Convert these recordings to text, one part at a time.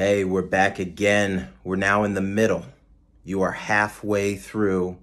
Hey, we're back again. We're now in the middle. You are halfway through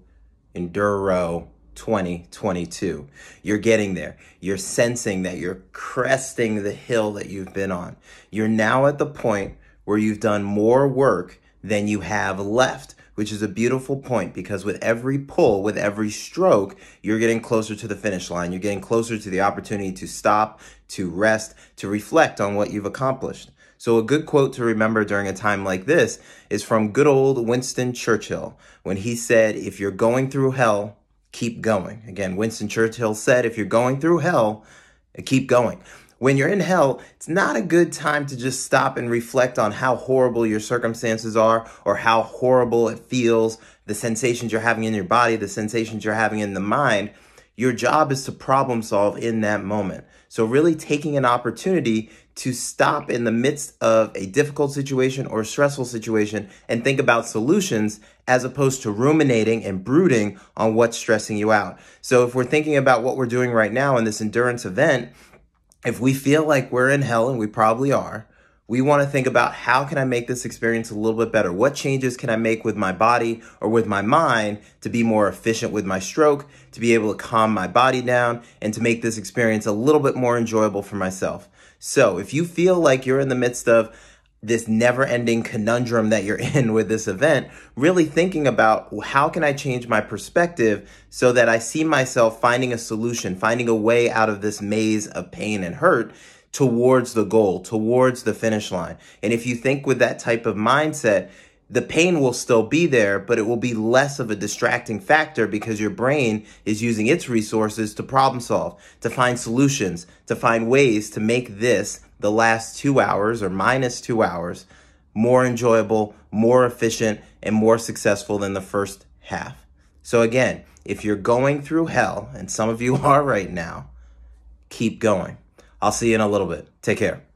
Enduro 2022. You're getting there. You're sensing that you're cresting the hill that you've been on. You're now at the point where you've done more work than you have left, which is a beautiful point because with every pull, with every stroke, you're getting closer to the finish line. You're getting closer to the opportunity to stop, to rest, to reflect on what you've accomplished. So, a good quote to remember during a time like this is from good old Winston Churchill when he said, If you're going through hell, keep going. Again, Winston Churchill said, If you're going through hell, keep going. When you're in hell, it's not a good time to just stop and reflect on how horrible your circumstances are or how horrible it feels, the sensations you're having in your body, the sensations you're having in the mind your job is to problem solve in that moment. So, really taking an opportunity to stop in the midst of a difficult situation or stressful situation and think about solutions as opposed to ruminating and brooding on what's stressing you out. So, if we're thinking about what we're doing right now in this endurance event, if we feel like we're in hell, and we probably are, we want to think about how can I make this experience a little bit better? What changes can I make with my body or with my mind to be more efficient with my stroke, to be able to calm my body down, and to make this experience a little bit more enjoyable for myself? So if you feel like you're in the midst of this never ending conundrum that you're in with this event, really thinking about how can I change my perspective so that I see myself finding a solution, finding a way out of this maze of pain and hurt towards the goal, towards the finish line. And if you think with that type of mindset, the pain will still be there, but it will be less of a distracting factor because your brain is using its resources to problem solve, to find solutions, to find ways to make this the last two hours or minus two hours more enjoyable, more efficient, and more successful than the first half. So, again, if you're going through hell, and some of you are right now, keep going. I'll see you in a little bit. Take care.